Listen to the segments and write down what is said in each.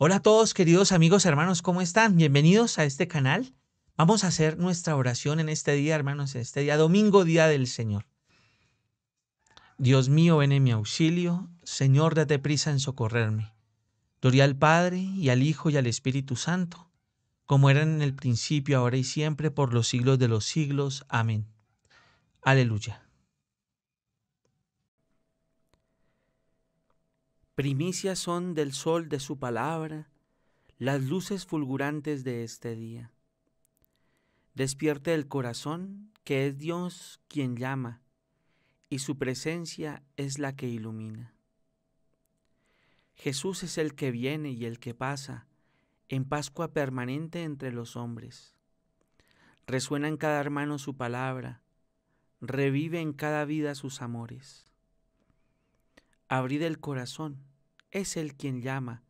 Hola a todos queridos amigos, hermanos, ¿cómo están? Bienvenidos a este canal. Vamos a hacer nuestra oración en este día, hermanos, en este día domingo, día del Señor. Dios mío, ven en mi auxilio. Señor, date prisa en socorrerme. Gloria al Padre y al Hijo y al Espíritu Santo, como eran en el principio, ahora y siempre, por los siglos de los siglos. Amén. Aleluya. Primicias son del sol de su palabra, las luces fulgurantes de este día. Despierte el corazón, que es Dios quien llama, y su presencia es la que ilumina. Jesús es el que viene y el que pasa, en Pascua permanente entre los hombres. Resuena en cada hermano su palabra, revive en cada vida sus amores. Abrid el corazón, es el quien llama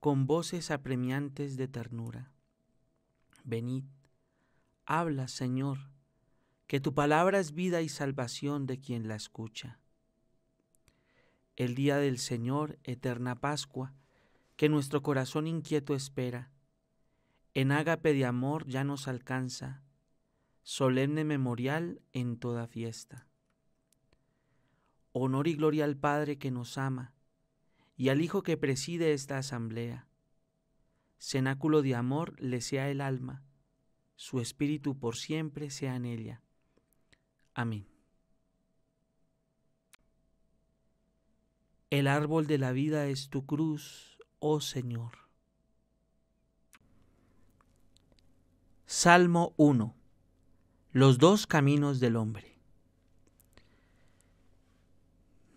con voces apremiantes de ternura. Venid, habla, Señor, que tu palabra es vida y salvación de quien la escucha. El día del Señor, eterna Pascua, que nuestro corazón inquieto espera, en ágape de amor ya nos alcanza, solemne memorial en toda fiesta. Honor y gloria al Padre que nos ama, y al Hijo que preside esta asamblea. Cenáculo de amor le sea el alma, su espíritu por siempre sea en ella. Amén. El árbol de la vida es tu cruz, oh Señor. Salmo 1. Los dos caminos del hombre.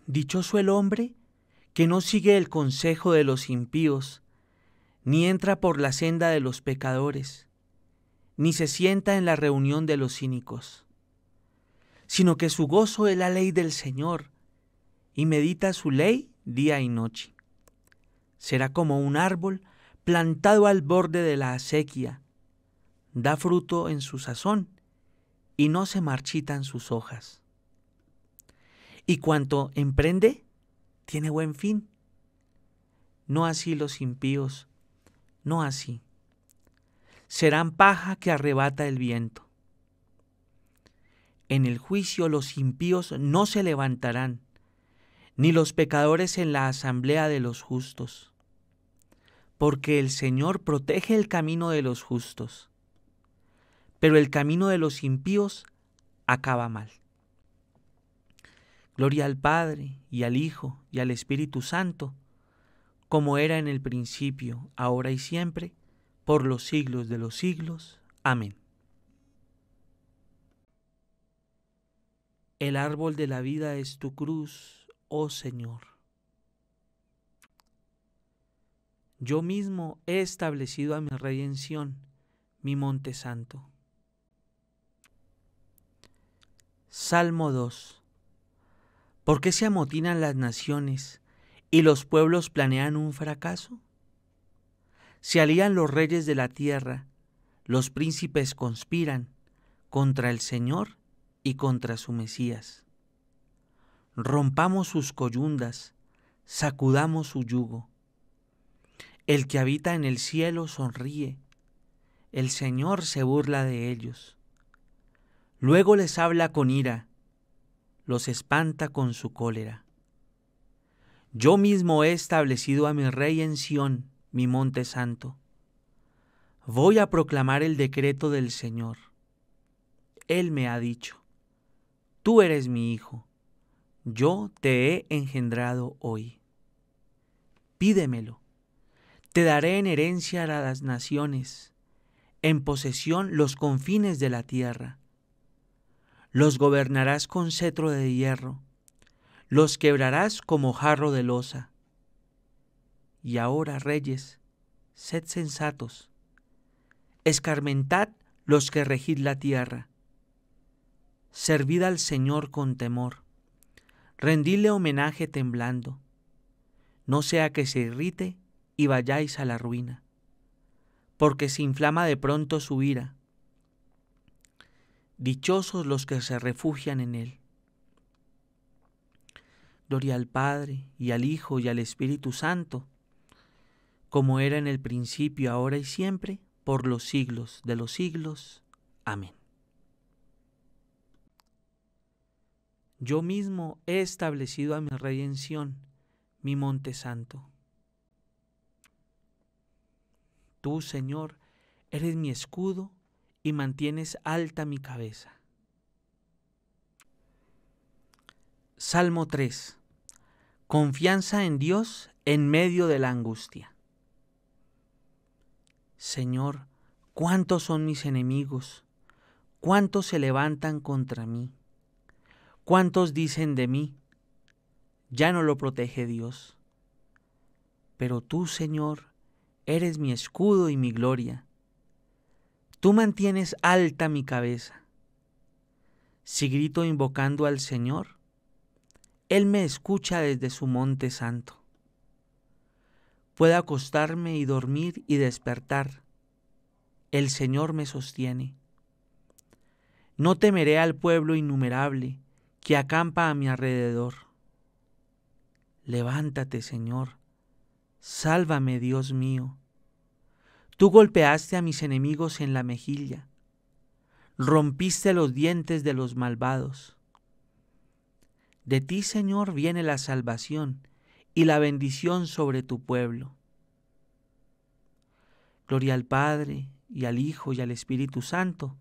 Dichoso el hombre que no sigue el consejo de los impíos, ni entra por la senda de los pecadores, ni se sienta en la reunión de los cínicos, sino que su gozo es la ley del Señor, y medita su ley día y noche. Será como un árbol plantado al borde de la acequia, da fruto en su sazón, y no se marchitan sus hojas. Y cuanto emprende, tiene buen fin. No así los impíos, no así. Serán paja que arrebata el viento. En el juicio los impíos no se levantarán, ni los pecadores en la asamblea de los justos, porque el Señor protege el camino de los justos, pero el camino de los impíos acaba mal. Gloria al Padre y al Hijo y al Espíritu Santo, como era en el principio, ahora y siempre, por los siglos de los siglos. Amén. El árbol de la vida es tu cruz, oh Señor. Yo mismo he establecido a mi redención, mi monte santo. Salmo 2 ¿Por qué se amotinan las naciones y los pueblos planean un fracaso? Se alían los reyes de la tierra, los príncipes conspiran contra el Señor y contra su Mesías. Rompamos sus coyundas, sacudamos su yugo. El que habita en el cielo sonríe, el Señor se burla de ellos. Luego les habla con ira, los espanta con su cólera. Yo mismo he establecido a mi rey en Sión, mi monte santo. Voy a proclamar el decreto del Señor. Él me ha dicho, tú eres mi hijo, yo te he engendrado hoy. Pídemelo, te daré en herencia a las naciones, en posesión los confines de la tierra. Los gobernarás con cetro de hierro, los quebrarás como jarro de losa. Y ahora, reyes, sed sensatos, escarmentad los que regid la tierra. Servid al Señor con temor, rendidle homenaje temblando, no sea que se irrite y vayáis a la ruina, porque se inflama de pronto su ira Dichosos los que se refugian en Él. Gloria al Padre y al Hijo y al Espíritu Santo, como era en el principio, ahora y siempre, por los siglos de los siglos. Amén. Yo mismo he establecido a mi redención, mi monte santo. Tú, Señor, eres mi escudo y mantienes alta mi cabeza. Salmo 3. Confianza en Dios en medio de la angustia. Señor, cuántos son mis enemigos, cuántos se levantan contra mí, cuántos dicen de mí, ya no lo protege Dios. Pero tú, Señor, eres mi escudo y mi gloria, Tú mantienes alta mi cabeza. Si grito invocando al Señor, Él me escucha desde su monte santo. Puedo acostarme y dormir y despertar. El Señor me sostiene. No temeré al pueblo innumerable que acampa a mi alrededor. Levántate, Señor. Sálvame, Dios mío. Tú golpeaste a mis enemigos en la mejilla, rompiste los dientes de los malvados. De ti, Señor, viene la salvación y la bendición sobre tu pueblo. Gloria al Padre, y al Hijo, y al Espíritu Santo,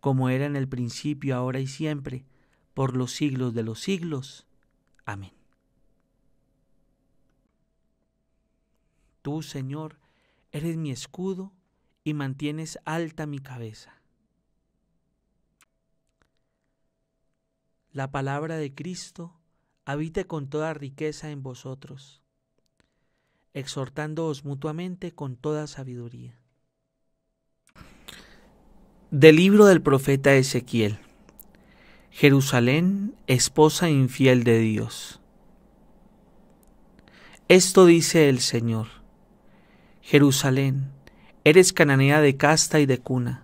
como era en el principio, ahora y siempre, por los siglos de los siglos. Amén. Tú, Señor, Eres mi escudo y mantienes alta mi cabeza. La palabra de Cristo habite con toda riqueza en vosotros, exhortándoos mutuamente con toda sabiduría. Del libro del profeta Ezequiel. Jerusalén, esposa infiel de Dios. Esto dice el Señor Jerusalén, eres cananea de casta y de cuna.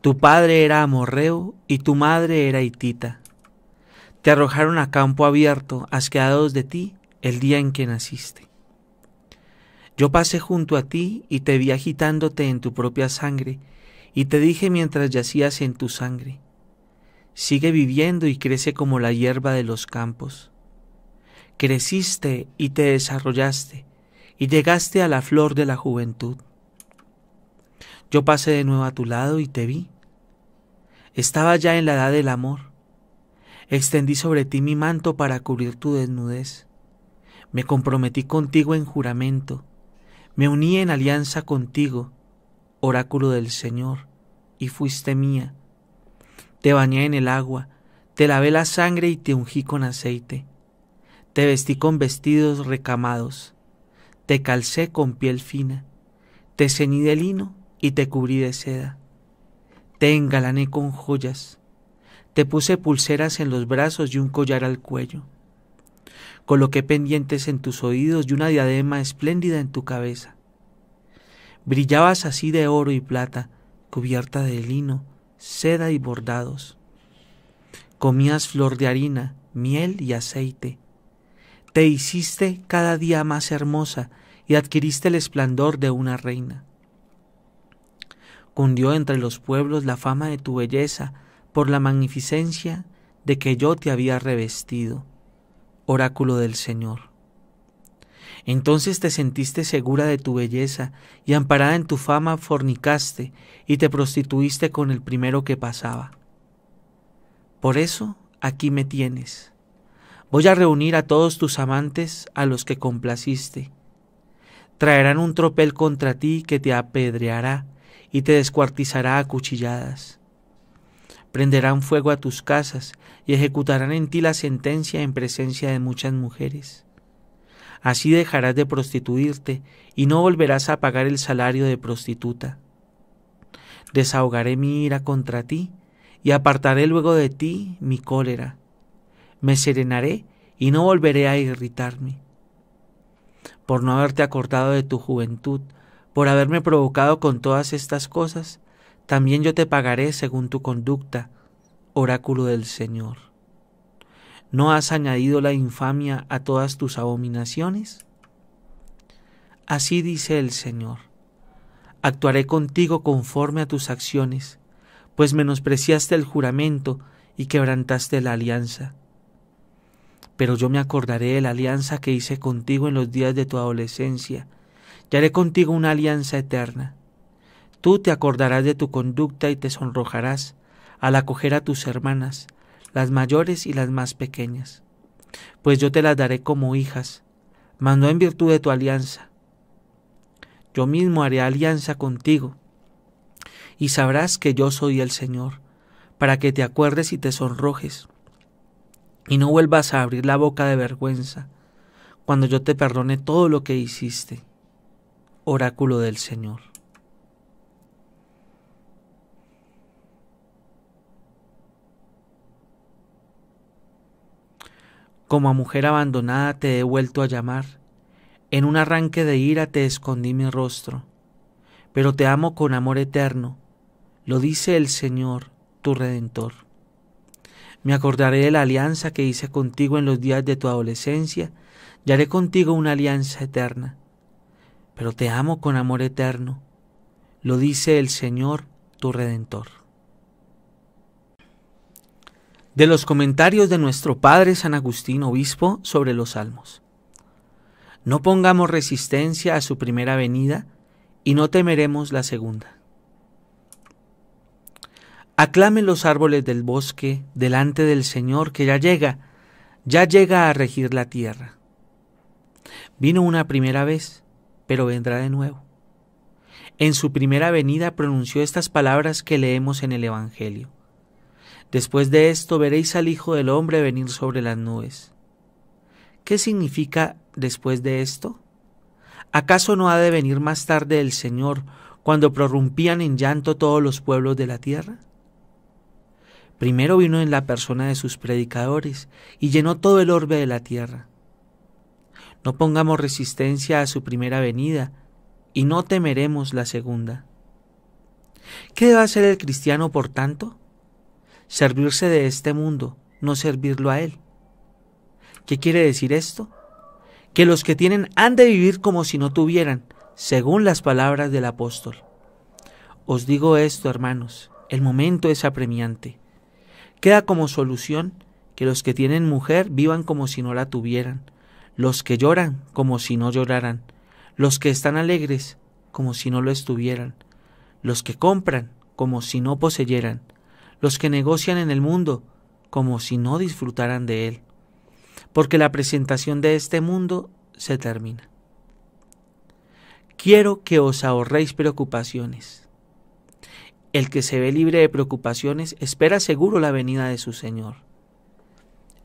Tu padre era amorreo y tu madre era hitita. Te arrojaron a campo abierto, asqueados de ti, el día en que naciste. Yo pasé junto a ti y te vi agitándote en tu propia sangre, y te dije mientras yacías en tu sangre, sigue viviendo y crece como la hierba de los campos. Creciste y te desarrollaste, y llegaste a la flor de la juventud. Yo pasé de nuevo a tu lado y te vi. Estaba ya en la edad del amor. Extendí sobre ti mi manto para cubrir tu desnudez. Me comprometí contigo en juramento. Me uní en alianza contigo, oráculo del Señor, y fuiste mía. Te bañé en el agua, te lavé la sangre y te ungí con aceite. Te vestí con vestidos recamados te calcé con piel fina, te ceñí de lino y te cubrí de seda, te engalané con joyas, te puse pulseras en los brazos y un collar al cuello, coloqué pendientes en tus oídos y una diadema espléndida en tu cabeza. Brillabas así de oro y plata, cubierta de lino, seda y bordados. Comías flor de harina, miel y aceite. Te hiciste cada día más hermosa y adquiriste el esplendor de una reina. Cundió entre los pueblos la fama de tu belleza por la magnificencia de que yo te había revestido, oráculo del Señor. Entonces te sentiste segura de tu belleza y amparada en tu fama fornicaste y te prostituiste con el primero que pasaba. Por eso aquí me tienes. Voy a reunir a todos tus amantes a los que complaciste Traerán un tropel contra ti que te apedreará y te descuartizará a cuchilladas. Prenderán fuego a tus casas y ejecutarán en ti la sentencia en presencia de muchas mujeres. Así dejarás de prostituirte y no volverás a pagar el salario de prostituta. Desahogaré mi ira contra ti y apartaré luego de ti mi cólera. Me serenaré y no volveré a irritarme por no haberte acordado de tu juventud, por haberme provocado con todas estas cosas, también yo te pagaré según tu conducta, oráculo del Señor. ¿No has añadido la infamia a todas tus abominaciones? Así dice el Señor. Actuaré contigo conforme a tus acciones, pues menospreciaste el juramento y quebrantaste la alianza pero yo me acordaré de la alianza que hice contigo en los días de tu adolescencia, y haré contigo una alianza eterna. Tú te acordarás de tu conducta y te sonrojarás al acoger a tus hermanas, las mayores y las más pequeñas, pues yo te las daré como hijas, mas en virtud de tu alianza. Yo mismo haré alianza contigo, y sabrás que yo soy el Señor, para que te acuerdes y te sonrojes y no vuelvas a abrir la boca de vergüenza cuando yo te perdone todo lo que hiciste, oráculo del Señor. Como a mujer abandonada te he vuelto a llamar, en un arranque de ira te escondí mi rostro, pero te amo con amor eterno, lo dice el Señor, tu Redentor. Me acordaré de la alianza que hice contigo en los días de tu adolescencia y haré contigo una alianza eterna. Pero te amo con amor eterno, lo dice el Señor tu Redentor. De los comentarios de nuestro Padre San Agustín Obispo sobre los Salmos. No pongamos resistencia a su primera venida y no temeremos la segunda. Aclamen los árboles del bosque delante del Señor que ya llega, ya llega a regir la tierra. Vino una primera vez, pero vendrá de nuevo. En su primera venida pronunció estas palabras que leemos en el Evangelio. Después de esto veréis al Hijo del Hombre venir sobre las nubes. ¿Qué significa después de esto? ¿Acaso no ha de venir más tarde el Señor cuando prorrumpían en llanto todos los pueblos de la tierra? Primero vino en la persona de sus predicadores y llenó todo el orbe de la tierra. No pongamos resistencia a su primera venida y no temeremos la segunda. ¿Qué debe hacer el cristiano, por tanto? Servirse de este mundo, no servirlo a él. ¿Qué quiere decir esto? Que los que tienen han de vivir como si no tuvieran, según las palabras del apóstol. Os digo esto, hermanos, el momento es apremiante queda como solución que los que tienen mujer vivan como si no la tuvieran, los que lloran como si no lloraran, los que están alegres como si no lo estuvieran, los que compran como si no poseyeran, los que negocian en el mundo como si no disfrutaran de él, porque la presentación de este mundo se termina. Quiero que os ahorréis preocupaciones. El que se ve libre de preocupaciones espera seguro la venida de su Señor.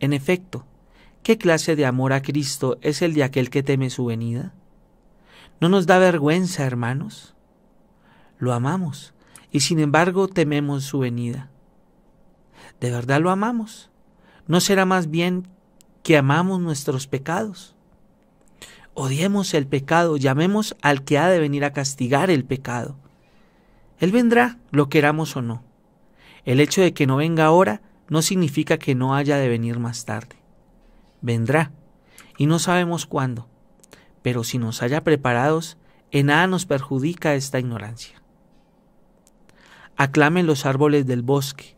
En efecto, ¿qué clase de amor a Cristo es el de aquel que teme su venida? ¿No nos da vergüenza, hermanos? Lo amamos y sin embargo tememos su venida. ¿De verdad lo amamos? ¿No será más bien que amamos nuestros pecados? Odiemos el pecado, llamemos al que ha de venir a castigar el pecado él vendrá, lo queramos o no. El hecho de que no venga ahora no significa que no haya de venir más tarde. Vendrá, y no sabemos cuándo, pero si nos haya preparados, en nada nos perjudica esta ignorancia. Aclamen los árboles del bosque.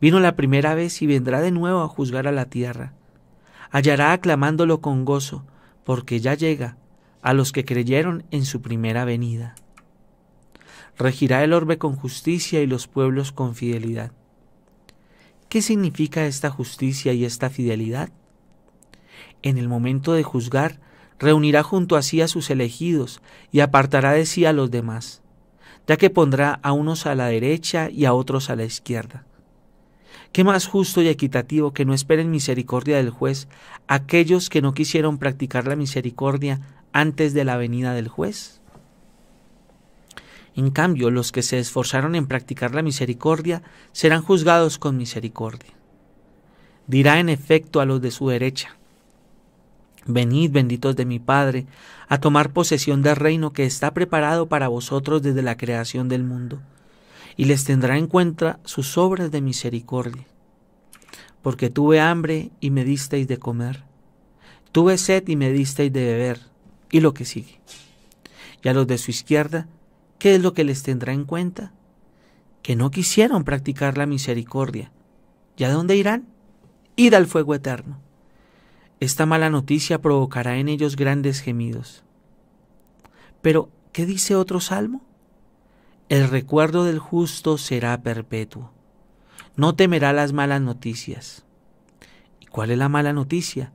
Vino la primera vez y vendrá de nuevo a juzgar a la tierra. Hallará aclamándolo con gozo, porque ya llega a los que creyeron en su primera venida regirá el orbe con justicia y los pueblos con fidelidad. ¿Qué significa esta justicia y esta fidelidad? En el momento de juzgar, reunirá junto a sí a sus elegidos y apartará de sí a los demás, ya que pondrá a unos a la derecha y a otros a la izquierda. Qué más justo y equitativo que no esperen misericordia del juez aquellos que no quisieron practicar la misericordia antes de la venida del juez. En cambio, los que se esforzaron en practicar la misericordia serán juzgados con misericordia. Dirá en efecto a los de su derecha, Venid, benditos de mi Padre, a tomar posesión del reino que está preparado para vosotros desde la creación del mundo, y les tendrá en cuenta sus obras de misericordia. Porque tuve hambre y me disteis de comer, tuve sed y me disteis de beber, y lo que sigue. Y a los de su izquierda, ¿Qué es lo que les tendrá en cuenta? Que no quisieron practicar la misericordia. ¿Y a dónde irán? Id al fuego eterno. Esta mala noticia provocará en ellos grandes gemidos. Pero, ¿qué dice otro salmo? El recuerdo del justo será perpetuo. No temerá las malas noticias. ¿Y cuál es la mala noticia?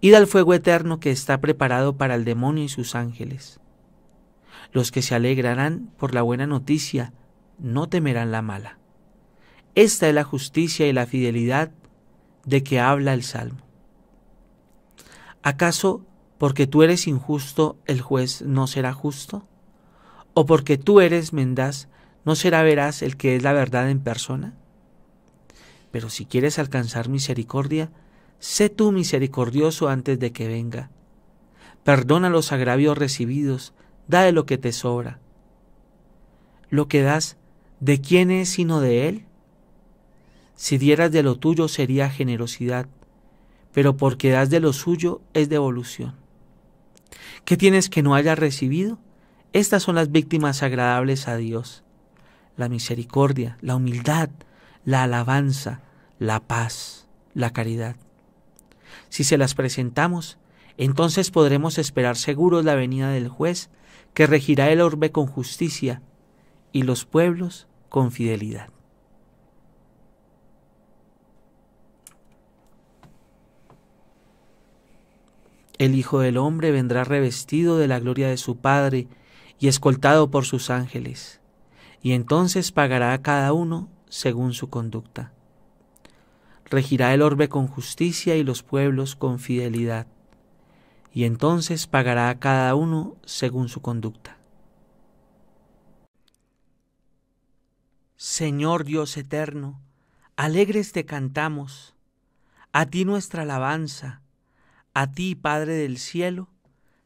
Id al fuego eterno que está preparado para el demonio y sus ángeles. Los que se alegrarán por la buena noticia no temerán la mala. Esta es la justicia y la fidelidad de que habla el Salmo. ¿Acaso porque tú eres injusto el juez no será justo? ¿O porque tú eres mendaz no será veraz el que es la verdad en persona? Pero si quieres alcanzar misericordia, sé tú misericordioso antes de que venga. Perdona los agravios recibidos da de lo que te sobra. Lo que das, ¿de quién es sino de Él? Si dieras de lo tuyo sería generosidad, pero porque das de lo suyo es devolución. ¿Qué tienes que no hayas recibido? Estas son las víctimas agradables a Dios. La misericordia, la humildad, la alabanza, la paz, la caridad. Si se las presentamos, entonces podremos esperar seguros la venida del juez, que regirá el orbe con justicia y los pueblos con fidelidad. El Hijo del Hombre vendrá revestido de la gloria de su Padre y escoltado por sus ángeles, y entonces pagará a cada uno según su conducta. Regirá el orbe con justicia y los pueblos con fidelidad y entonces pagará a cada uno según su conducta. Señor Dios eterno, alegres te cantamos, a ti nuestra alabanza, a ti Padre del cielo,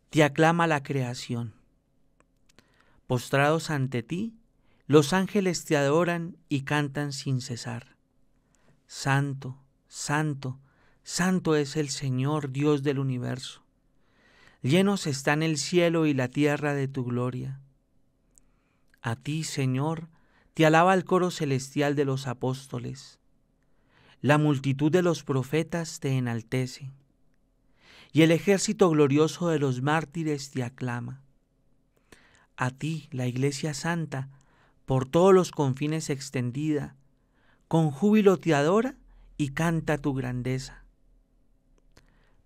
te aclama la creación. Postrados ante ti, los ángeles te adoran y cantan sin cesar. Santo, santo, santo es el Señor Dios del universo Llenos están el cielo y la tierra de tu gloria. A ti, Señor, te alaba el coro celestial de los apóstoles. La multitud de los profetas te enaltece, y el ejército glorioso de los mártires te aclama. A ti, la Iglesia Santa, por todos los confines extendida, con júbilo te adora y canta tu grandeza.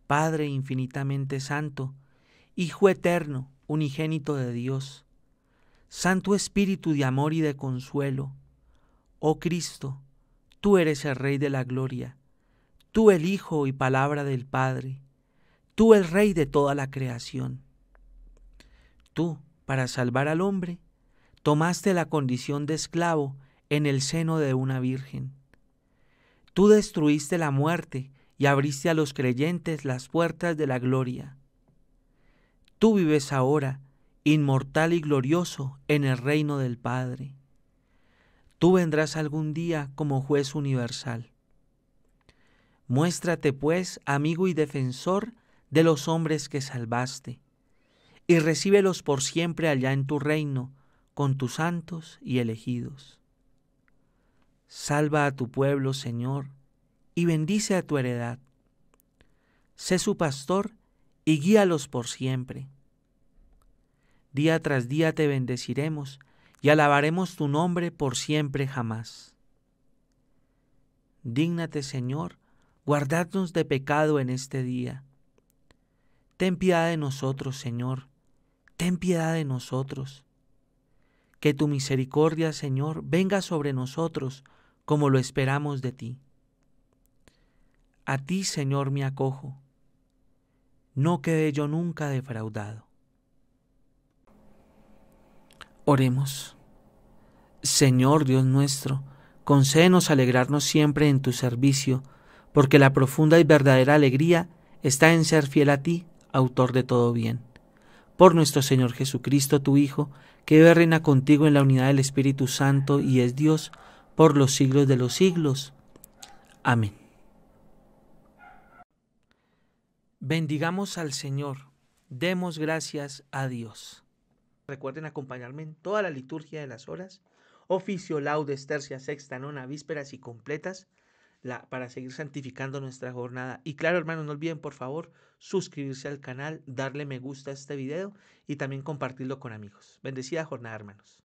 Padre infinitamente santo, Hijo eterno, unigénito de Dios, Santo Espíritu de amor y de consuelo, oh Cristo, tú eres el Rey de la Gloria, tú el Hijo y palabra del Padre, tú el Rey de toda la creación. Tú, para salvar al hombre, tomaste la condición de esclavo en el seno de una virgen. Tú destruiste la muerte y abriste a los creyentes las puertas de la gloria tú vives ahora, inmortal y glorioso, en el reino del Padre. Tú vendrás algún día como juez universal. Muéstrate, pues, amigo y defensor de los hombres que salvaste, y recíbelos por siempre allá en tu reino, con tus santos y elegidos. Salva a tu pueblo, Señor, y bendice a tu heredad. Sé su pastor y guíalos por siempre. Día tras día te bendeciremos y alabaremos tu nombre por siempre jamás. Dígnate, Señor, guardarnos de pecado en este día. Ten piedad de nosotros, Señor, ten piedad de nosotros. Que tu misericordia, Señor, venga sobre nosotros como lo esperamos de ti. A ti, Señor, me acojo. No quedé yo nunca defraudado. Oremos. Señor Dios nuestro, concédenos alegrarnos siempre en tu servicio, porque la profunda y verdadera alegría está en ser fiel a ti, autor de todo bien. Por nuestro Señor Jesucristo, tu Hijo, que reina contigo en la unidad del Espíritu Santo y es Dios por los siglos de los siglos. Amén. Bendigamos al Señor, demos gracias a Dios. Recuerden acompañarme en toda la liturgia de las horas, oficio, laudes, tercia, sexta, nona, vísperas y completas, la, para seguir santificando nuestra jornada. Y claro, hermanos, no olviden, por favor, suscribirse al canal, darle me gusta a este video y también compartirlo con amigos. Bendecida jornada, hermanos.